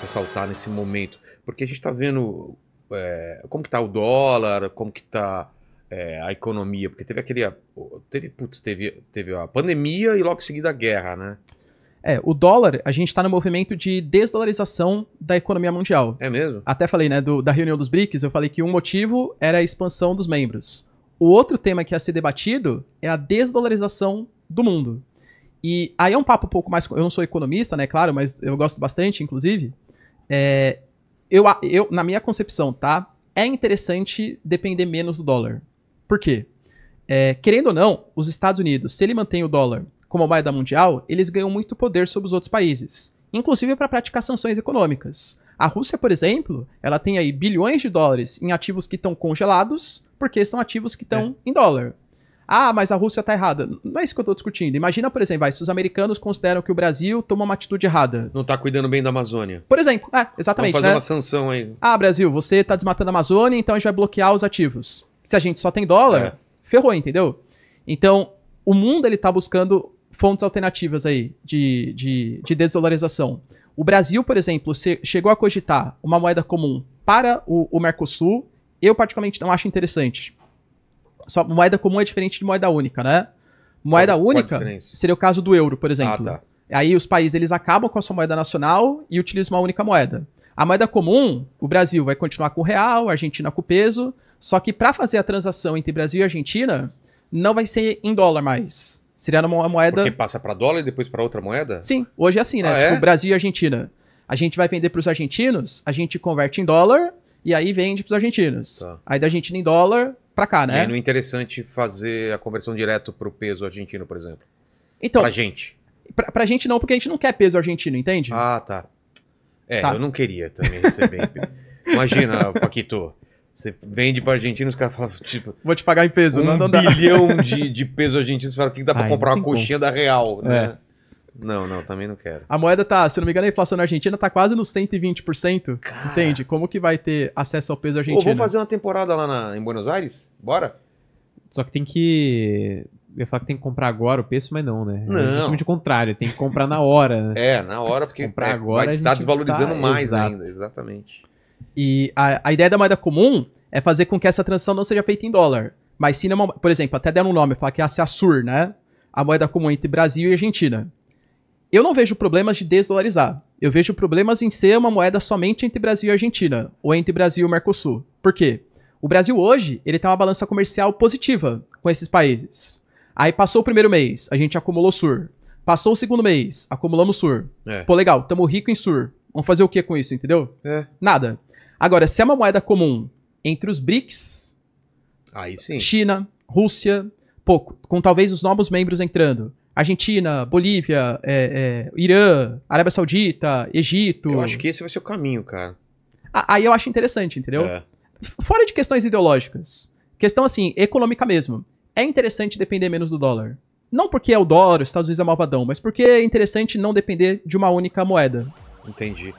ressaltar nesse momento, porque a gente está vendo é, como que está o dólar, como que está é, a economia, porque teve aquele, teve, putz, teve, teve a pandemia e logo em seguida a guerra, né? É, o dólar, a gente está no movimento de desdolarização da economia mundial. É mesmo? Até falei, né, do, da reunião dos BRICS, eu falei que um motivo era a expansão dos membros. O outro tema que ia ser debatido é a desdolarização do mundo. E aí é um papo um pouco mais. Eu não sou economista, né, claro, mas eu gosto bastante, inclusive. É, eu, eu, na minha concepção, tá? É interessante depender menos do dólar. Por quê? É, querendo ou não, os Estados Unidos, se ele mantém o dólar como a moeda mundial, eles ganham muito poder sobre os outros países, inclusive para praticar sanções econômicas. A Rússia, por exemplo, ela tem aí bilhões de dólares em ativos que estão congelados, porque são ativos que estão é. em dólar. Ah, mas a Rússia tá errada. Não é isso que eu tô discutindo. Imagina, por exemplo, vai, se os americanos consideram que o Brasil tomou uma atitude errada. Não tá cuidando bem da Amazônia. Por exemplo, é, exatamente. Vamos fazer né? uma sanção aí. Ah, Brasil, você tá desmatando a Amazônia, então a gente vai bloquear os ativos. Se a gente só tem dólar, é. ferrou, entendeu? Então, o mundo ele tá buscando fontes alternativas aí de, de, de desdolarização. O Brasil, por exemplo, chegou a cogitar uma moeda comum para o, o Mercosul. Eu, particularmente, não acho interessante só moeda comum é diferente de moeda única, né? Moeda qual, única qual seria o caso do euro, por ah, exemplo. Ah, tá. Aí os países eles acabam com a sua moeda nacional e utilizam uma única moeda. A moeda comum, o Brasil vai continuar com o real, a Argentina com o peso, só que para fazer a transação entre Brasil e Argentina, não vai ser em dólar mais. Seria numa moeda. Porque passa para dólar e depois para outra moeda? Sim, hoje é assim, né? Ah, tipo, é? Brasil e Argentina. A gente vai vender para os argentinos, a gente converte em dólar e aí vende para os argentinos. Tá. Aí da Argentina em dólar, para cá, né? É, não é interessante fazer a conversão direto pro peso argentino, por exemplo. Então, pra gente. para pra gente não, porque a gente não quer peso argentino, entende? Ah, tá. É, tá. eu não queria também receber. Imagina, Paquito. Você vende pra Argentina, os caras falam, tipo. Vou te pagar em peso, um não, não dá. bilhão de, de peso argentino, você fala que dá pra comprar uma coxinha da real, é. né? É. Não, não, também não quero. A moeda tá, se não me engano, a inflação na Argentina tá quase nos 120%. Cara. Entende? Como que vai ter acesso ao peso argentino? Ou vamos fazer uma temporada lá na, em Buenos Aires? Bora? Só que tem que. Eu ia falar que tem que comprar agora o preço, mas não, né? É não. É o contrário, tem que comprar na hora. Né? É, na hora, porque comprar é, agora, vai tá desvalorizando tá... mais Exato. ainda, exatamente. E a, a ideia da moeda comum é fazer com que essa transação não seja feita em dólar. Mas sim, por exemplo, até deram um nome, falar que é a SUR, né? A moeda comum entre Brasil e Argentina eu não vejo problemas de desdolarizar. Eu vejo problemas em ser uma moeda somente entre Brasil e Argentina, ou entre Brasil e Mercosul. Por quê? O Brasil hoje, ele tem uma balança comercial positiva com esses países. Aí passou o primeiro mês, a gente acumulou sur. Passou o segundo mês, acumulamos sur. É. Pô, legal, tamo rico em sur. Vamos fazer o que com isso, entendeu? É. Nada. Agora, se é uma moeda comum entre os BRICS, Aí sim. China, Rússia, pouco, com talvez os novos membros entrando, Argentina, Bolívia, é, é, Irã, Arábia Saudita, Egito. Eu acho que esse vai ser o caminho, cara. Ah, aí eu acho interessante, entendeu? É. Fora de questões ideológicas. Questão, assim, econômica mesmo. É interessante depender menos do dólar. Não porque é o dólar, os Estados Unidos é malvadão, mas porque é interessante não depender de uma única moeda. Entendi.